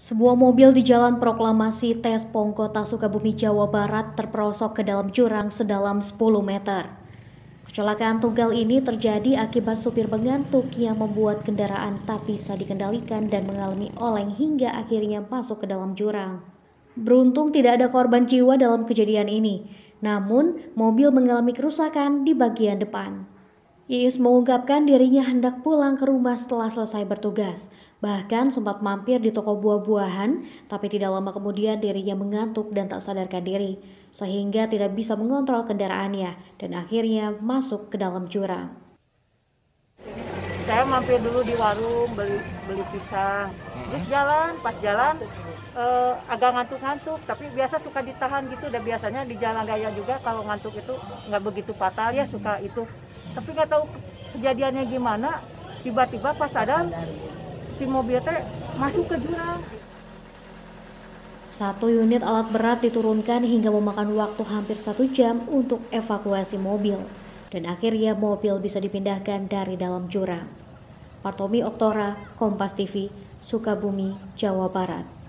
Sebuah mobil di Jalan Proklamasi Tespong, Kota Sukabumi, Jawa Barat terperosok ke dalam jurang sedalam 10 meter. Kecelakaan tunggal ini terjadi akibat supir mengantuk yang membuat kendaraan tak bisa dikendalikan dan mengalami oleng hingga akhirnya masuk ke dalam jurang. Beruntung tidak ada korban jiwa dalam kejadian ini, namun mobil mengalami kerusakan di bagian depan. Iis mengungkapkan dirinya hendak pulang ke rumah setelah selesai bertugas. Bahkan sempat mampir di toko buah-buahan, tapi tidak lama kemudian dirinya mengantuk dan tak sadarkan diri, sehingga tidak bisa mengontrol kendaraannya dan akhirnya masuk ke dalam jurang. Saya mampir dulu di warung beli beli pisang, terus hmm. jalan pas jalan eh, agak ngantuk-ngantuk tapi biasa suka ditahan gitu dan biasanya di jalan raya juga kalau ngantuk itu nggak begitu fatal ya suka itu tapi nggak tahu kejadiannya gimana tiba-tiba pas sadar si mobil teh masuk ke jurang satu unit alat berat diturunkan hingga memakan waktu hampir satu jam untuk evakuasi mobil dan akhirnya mobil bisa dipindahkan dari dalam jurang. Partomi Oktora, Kompas TV, Sukabumi, Jawa Barat.